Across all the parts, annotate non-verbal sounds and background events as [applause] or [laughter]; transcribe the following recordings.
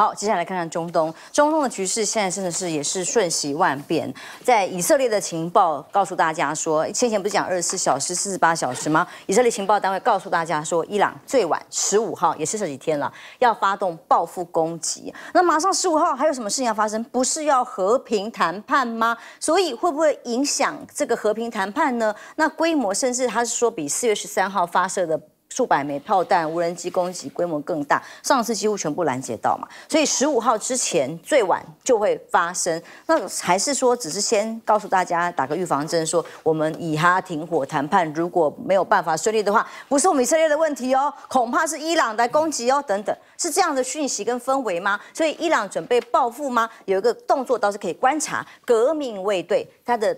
好，接下来看看中东。中东的局势现在真的是也是瞬息万变。在以色列的情报告诉大家说，先前不是讲二十四小时、四十八小时吗？以色列情报单位告诉大家说，伊朗最晚十五号也是这几天了，要发动报复攻击。那马上十五号还有什么事情要发生？不是要和平谈判吗？所以会不会影响这个和平谈判呢？那规模甚至他是说比四月十三号发射的。数百枚炮弹，无人机攻击规模更大，上次几乎全部拦截到嘛，所以十五号之前最晚就会发生。那还是说，只是先告诉大家打个预防针，说我们以哈停火谈判如果没有办法顺利的话，不是我们以色列的问题哦，恐怕是伊朗来攻击哦，等等，是这样的讯息跟氛围吗？所以伊朗准备报复吗？有一个动作倒是可以观察，革命卫队他的。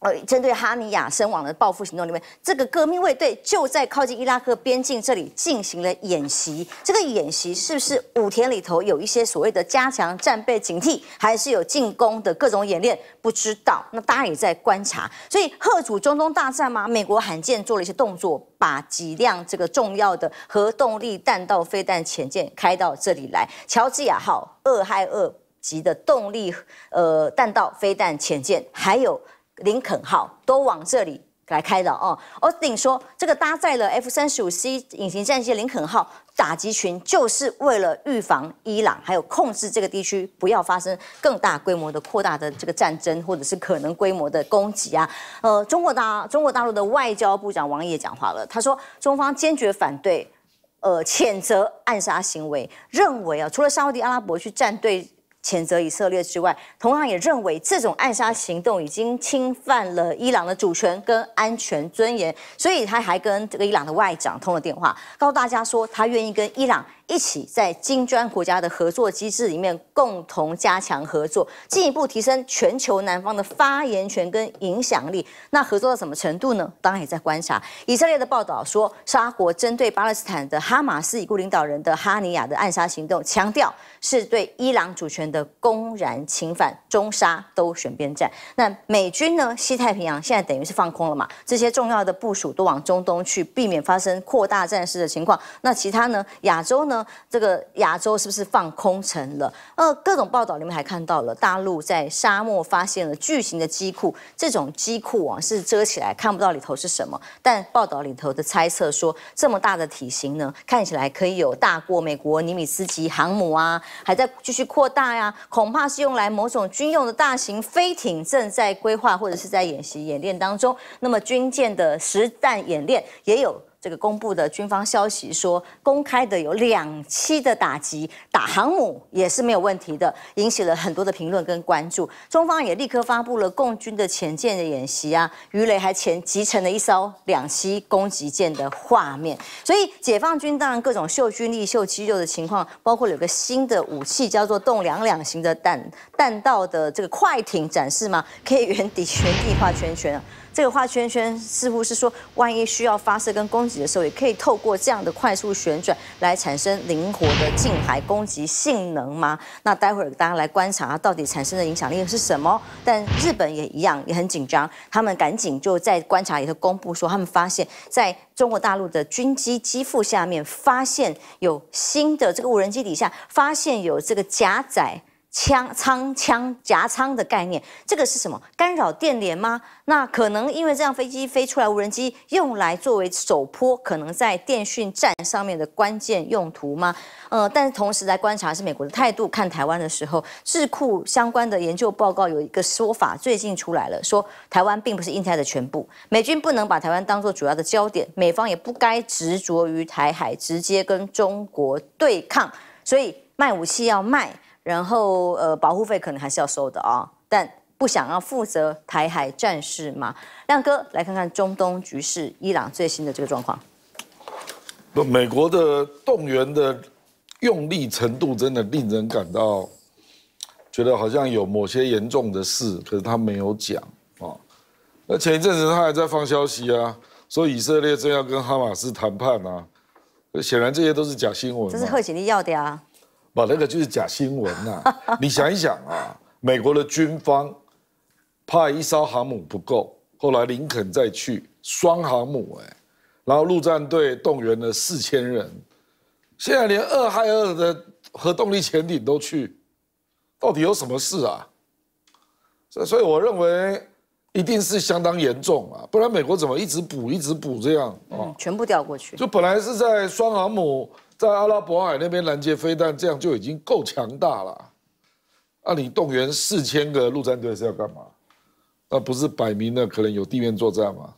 呃，针对哈尼亚身亡的报复行动里面，这个革命卫队就在靠近伊拉克边境这里进行了演习。这个演习是不是武田里头有一些所谓的加强战备警惕，还是有进攻的各种演练？不知道。那大家也在观察。所以贺主中东大战嘛，美国罕见做了一些动作，把几辆这个重要的核动力弹道飞弹潜舰开到这里来。乔治亚号二亥二级的动力呃弹道飞弹潜舰，还有。林肯号都往这里来开的哦。Austin 说这个搭载了 F 三十五 C 隐形战机林肯号打击群，就是为了预防伊朗还有控制这个地区不要发生更大规模的扩大的这个战争，或者是可能规模的攻击啊。呃，中国大中国大陆的外交部长王毅也讲话了，他说中方坚决反对，呃，谴责暗杀行为，认为啊，除了沙地阿拉伯去站队。谴责以色列之外，同样也认为这种暗杀行动已经侵犯了伊朗的主权跟安全尊严，所以他还跟这个伊朗的外长通了电话，告诉大家说他愿意跟伊朗。一起在金砖国家的合作机制里面共同加强合作，进一步提升全球南方的发言权跟影响力。那合作到什么程度呢？当然也在观察。以色列的报道说，沙国针对巴勒斯坦的哈马斯已故领导人的哈尼亚的暗杀行动，强调是对伊朗主权的公然侵犯。中沙都选边站。那美军呢？西太平洋现在等于是放空了嘛？这些重要的部署都往中东去，避免发生扩大战事的情况。那其他呢？亚洲呢？这个亚洲是不是放空城了？呃，各种报道里面还看到了大陆在沙漠发现了巨型的机库，这种机库啊是遮起来看不到里头是什么，但报道里头的猜测说，这么大的体型呢，看起来可以有大过美国尼米兹级航母啊，还在继续扩大呀，恐怕是用来某种军用的大型飞艇，正在规划或者是在演习演练当中。那么军舰的实弹演练也有。这个公布的军方消息说，公开的有两栖的打击，打航母也是没有问题的，引起了很多的评论跟关注。中方也立刻发布了共军的前舰的演习啊，鱼雷还前集成了一艘两栖攻击舰的画面。所以解放军当然各种秀军力、秀肌肉的情况，包括有个新的武器叫做动两两型的弹弹道的这个快艇展示吗？可以原地 [laughs] 原地画圈圈啊。这个画圈圈似乎是说，万一需要发射跟攻击的时候，也可以透过这样的快速旋转来产生灵活的近海攻击性能吗？那待会儿大家来观察它到底产生的影响力是什么？但日本也一样，也很紧张，他们赶紧就在观察里头公布说，他们发现在中国大陆的军机机腹下面发现有新的这个无人机底下发现有这个甲载。枪仓、枪夹仓的概念，这个是什么？干扰电联吗？那可能因为这样飞机飞出来，无人机用来作为首坡，可能在电讯站上面的关键用途吗？呃，但是同时来观察是美国的态度，看台湾的时候，智库相关的研究报告有一个说法，最近出来了，说台湾并不是印太的全部，美军不能把台湾当做主要的焦点，美方也不该执着于台海，直接跟中国对抗，所以卖武器要卖。然后，呃，保护费可能还是要收的啊，但不想要负责台海战事嘛？亮哥，来看看中东局势，伊朗最新的这个状况。不，美国的动员的用力程度真的令人感到觉得好像有某些严重的事，可是他没有讲啊。那前一阵子他还在放消息啊，说以色列正要跟哈马斯谈判啊，显然这些都是假新闻。这是贺锦丽要的啊。不，那个就是假新闻呐！[laughs] 你想一想啊，美国的军方派一艘航母不够，后来林肯再去双航母，哎，然后陆战队动员了四千人，现在连二海二的核动力潜艇都去，到底有什么事啊？所所以我认为一定是相当严重啊，不然美国怎么一直补一直补这样啊？全部调过去，就本来是在双航母。在阿拉伯海那边拦截飞弹，这样就已经够强大了。那你动员四千个陆战队是要干嘛？那不是摆明了可能有地面作战吗？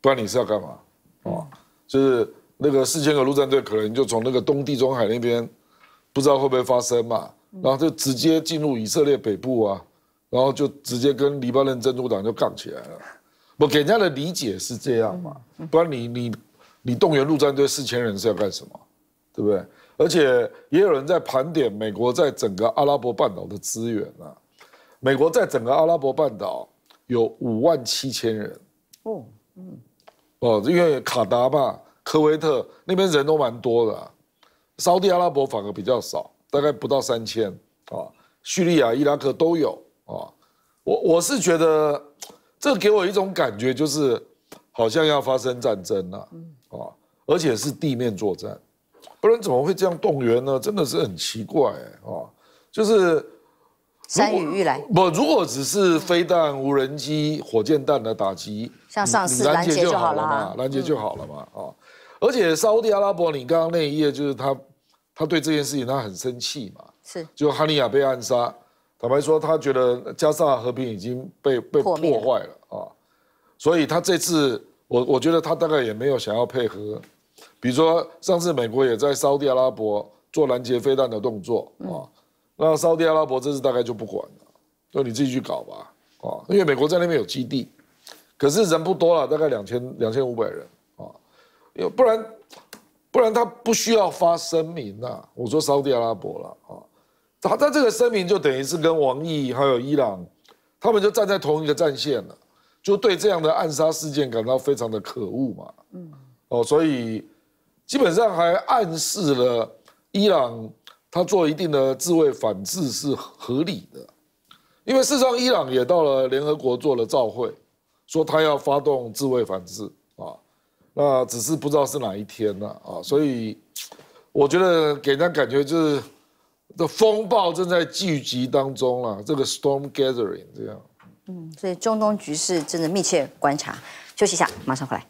不然你是要干嘛？哦，就是那个四千个陆战队可能就从那个东地中海那边，不知道会不会发生嘛？然后就直接进入以色列北部啊，然后就直接跟黎巴嫩真主党就杠起来了。我给人家的理解是这样嘛？不然你你你动员陆战队四千人是要干什么？对不对？而且也有人在盘点美国在整个阿拉伯半岛的资源啊。美国在整个阿拉伯半岛有五万七千人。哦，嗯，哦，因为卡达嘛、科威特那边人都蛮多的，沙地阿拉伯反而比较少，大概不到三千啊。叙利亚、伊拉克都有啊。我我是觉得，这给我一种感觉，就是好像要发生战争了啊，而且是地面作战。不然怎么会这样动员呢？真的是很奇怪哦，就是，山雨欲来。不，如果只是飞弹、无人机、火箭弹的打击，像上次拦截就好了嘛，拦截就好了嘛啊！而且沙特阿拉伯，你刚刚那一页就是他，他对这件事情他很生气嘛，是，就哈尼亚被暗杀，坦白说他觉得加沙和平已经被被破坏了啊，所以他这次我我觉得他大概也没有想要配合。比如说，上次美国也在沙特阿拉伯做拦截飞弹的动作啊，那沙特阿拉伯这次大概就不管了，就你自己去搞吧啊，因为美国在那边有基地，可是人不多了，大概两千两千五百人啊，不然不然他不需要发声明呐。我说沙特阿拉伯了啊，他他这个声明就等于是跟王毅还有伊朗，他们就站在同一个战线了，就对这样的暗杀事件感到非常的可恶嘛。嗯哦，所以。基本上还暗示了伊朗，他做一定的自卫反制是合理的，因为事实上伊朗也到了联合国做了照会，说他要发动自卫反制啊，那只是不知道是哪一天呢啊，所以我觉得给人家感觉就是，的风暴正在聚集当中了，这个 storm gathering 这样，嗯，所以中东局势真的密切观察，休息一下，马上回来。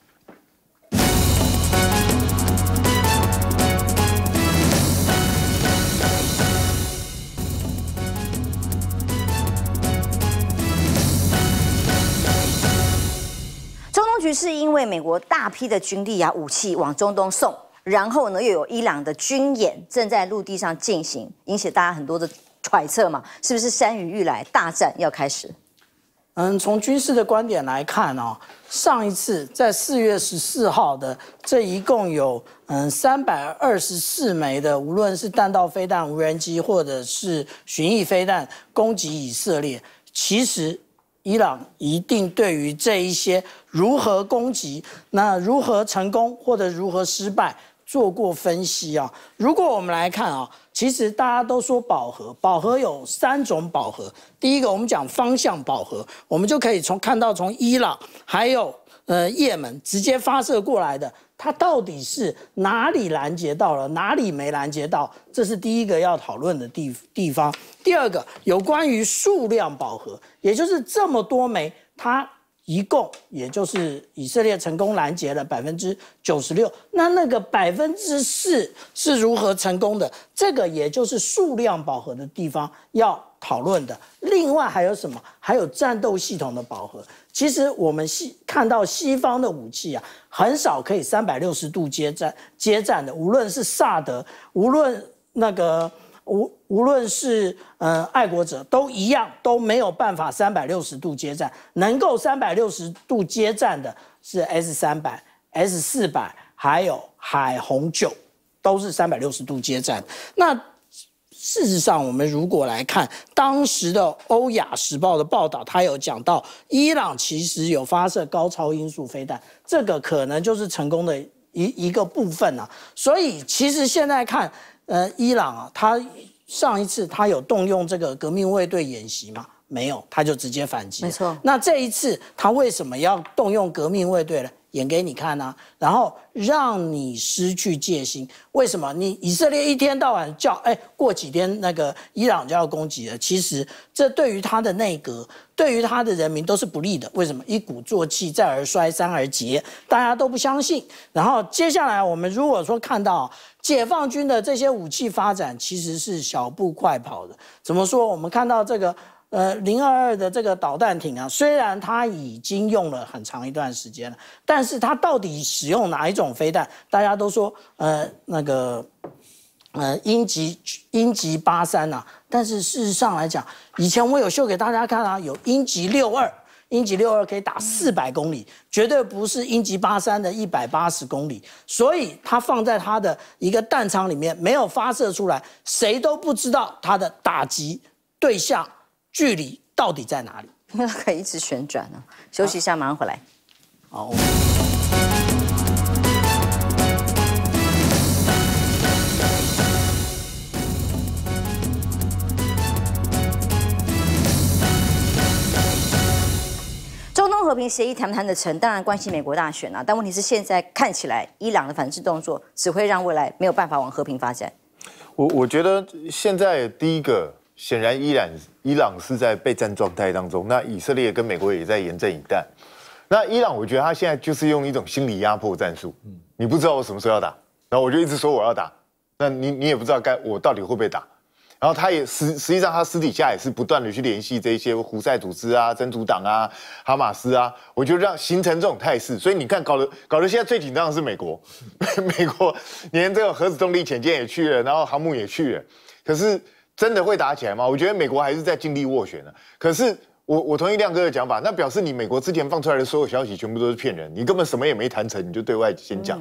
就是因为美国大批的军力啊、武器往中东送，然后呢又有伊朗的军演正在陆地上进行，引起大家很多的揣测嘛，是不是山雨欲来，大战要开始？嗯，从军事的观点来看哦，上一次在四月十四号的这一共有嗯三百二十四枚的，无论是弹道飞弹、无人机或者是巡弋飞弹攻击以色列，其实伊朗一定对于这一些。如何攻击？那如何成功，或者如何失败？做过分析啊。如果我们来看啊，其实大家都说饱和，饱和有三种饱和。第一个，我们讲方向饱和，我们就可以从看到从伊朗还有呃也门直接发射过来的，它到底是哪里拦截到了，哪里没拦截到，这是第一个要讨论的地地方。第二个，有关于数量饱和，也就是这么多枚它。一共也就是以色列成功拦截了百分之九十六，那那个百分之四是如何成功的？这个也就是数量饱和的地方要讨论的。另外还有什么？还有战斗系统的饱和。其实我们西看到西方的武器啊，很少可以三百六十度接战接战的，无论是萨德，无论那个。无无论是呃爱国者都一样都没有办法三百六十度接战，能够三百六十度接战的是 S 三百、S 四百，还有海虹九，都是三百六十度接战。那事实上，我们如果来看当时的《欧亚时报》的报道，它有讲到伊朗其实有发射高超音速飞弹，这个可能就是成功的一一个部分啊。所以其实现在看。呃，伊朗啊，他上一次他有动用这个革命卫队演习吗？没有，他就直接反击。没错，那这一次他为什么要动用革命卫队呢？演给你看呢，然后让你失去戒心。为什么？你以色列一天到晚叫，哎，过几天那个伊朗就要攻击了。其实这对于他的内阁，对于他的人民都是不利的。为什么？一鼓作气，再而衰，三而竭，大家都不相信。然后接下来我们如果说看到解放军的这些武器发展，其实是小步快跑的。怎么说？我们看到这个。呃，零二二的这个导弹艇啊，虽然它已经用了很长一段时间了，但是它到底使用哪一种飞弹？大家都说，呃，那个，呃，鹰击鹰击八三呐。但是事实上来讲，以前我有秀给大家看啊，有鹰击六二，鹰击六二可以打四百公里，绝对不是鹰击八三的一百八十公里。所以它放在它的一个弹仓里面，没有发射出来，谁都不知道它的打击对象。距离到底在哪里？因 [laughs] 可以一直旋转呢。休息一下，马上回来。好。中东和平协议谈不谈得成，当然关系美国大选啊。但问题是，现在看起来伊朗的反制动作只会让未来没有办法往和平发展。我我觉得现在第一个。显然，伊朗伊朗是在备战状态当中。那以色列跟美国也在严阵以待。那伊朗，我觉得他现在就是用一种心理压迫战术。嗯，你不知道我什么时候要打，然后我就一直说我要打。那你你也不知道该我到底会不会打。然后他也实实际上他私底下也是不断的去联系这些胡塞组织啊、真主党啊、哈马斯啊，我就让形成这种态势。所以你看，搞得搞得现在最紧张的是美国，[laughs] 美国连这个核子动力潜舰也去了，然后航母也去了，可是。真的会打起来吗？我觉得美国还是在尽力斡旋的。可是我我同意亮哥的讲法，那表示你美国之前放出来的所有消息全部都是骗人，你根本什么也没谈成，你就对外先讲。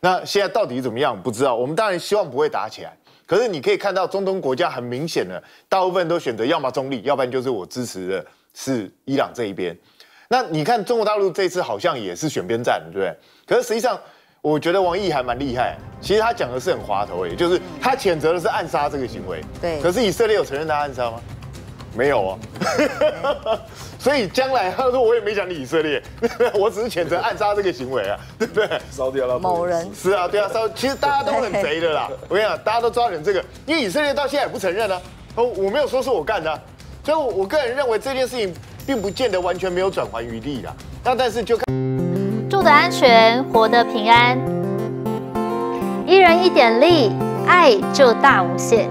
那现在到底怎么样不知道？我们当然希望不会打起来。可是你可以看到中东国家很明显的，大部分都选择要么中立，要不然就是我支持的是伊朗这一边。那你看中国大陆这次好像也是选边站，对不对？可是实际上。我觉得王毅还蛮厉害，其实他讲的是很滑头哎，就是他谴责的是暗杀这个行为，对。可是以色列有承认他暗杀吗？没有啊。[laughs] 所以将来他说我也没讲你以色列，[laughs] 我只是谴责暗杀这个行为啊，[laughs] 对不对？烧掉了某人。是啊，对啊，烧。其实大家都很贼的啦，我跟你讲，大家都抓人这个，因为以色列到现在也不承认啊，哦，我没有说是我干的，所以我个人认为这件事情并不见得完全没有转圜余地啦。那但是就看。安全，活得平安。一人一点力，爱就大无限。